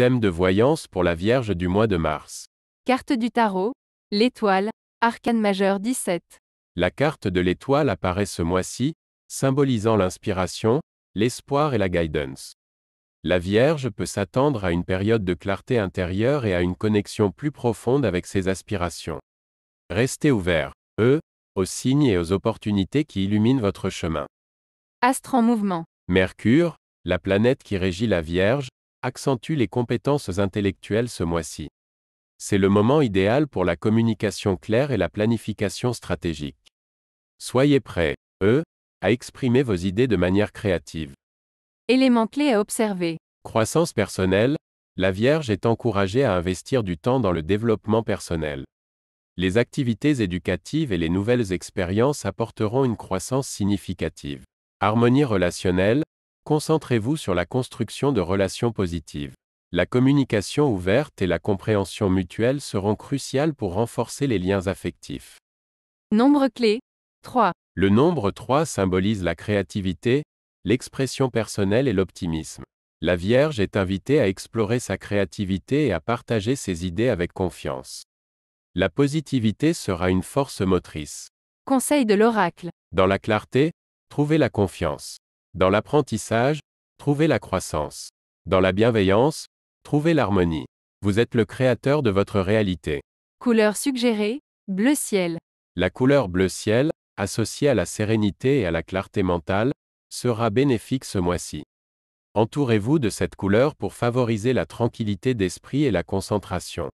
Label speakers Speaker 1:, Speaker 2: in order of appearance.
Speaker 1: Thème de voyance pour la Vierge du mois de mars.
Speaker 2: Carte du tarot, l'étoile, arcane majeur 17.
Speaker 1: La carte de l'étoile apparaît ce mois-ci, symbolisant l'inspiration, l'espoir et la guidance. La Vierge peut s'attendre à une période de clarté intérieure et à une connexion plus profonde avec ses aspirations. Restez ouverts, eux, aux signes et aux opportunités qui illuminent votre chemin.
Speaker 2: Astre en mouvement.
Speaker 1: Mercure, la planète qui régit la Vierge, accentue les compétences intellectuelles ce mois-ci. C'est le moment idéal pour la communication claire et la planification stratégique. Soyez prêts, eux, à exprimer vos idées de manière créative.
Speaker 2: Élément clés à observer.
Speaker 1: Croissance personnelle, la Vierge est encouragée à investir du temps dans le développement personnel. Les activités éducatives et les nouvelles expériences apporteront une croissance significative. Harmonie relationnelle, Concentrez-vous sur la construction de relations positives. La communication ouverte et la compréhension mutuelle seront cruciales pour renforcer les liens affectifs.
Speaker 2: Nombre clé 3.
Speaker 1: Le nombre 3 symbolise la créativité, l'expression personnelle et l'optimisme. La Vierge est invitée à explorer sa créativité et à partager ses idées avec confiance. La positivité sera une force motrice.
Speaker 2: Conseil de l'oracle.
Speaker 1: Dans la clarté, trouvez la confiance. Dans l'apprentissage, trouvez la croissance. Dans la bienveillance, trouvez l'harmonie. Vous êtes le créateur de votre réalité.
Speaker 2: Couleur suggérée, bleu ciel.
Speaker 1: La couleur bleu ciel, associée à la sérénité et à la clarté mentale, sera bénéfique ce mois-ci. Entourez-vous de cette couleur pour favoriser la tranquillité d'esprit et la concentration.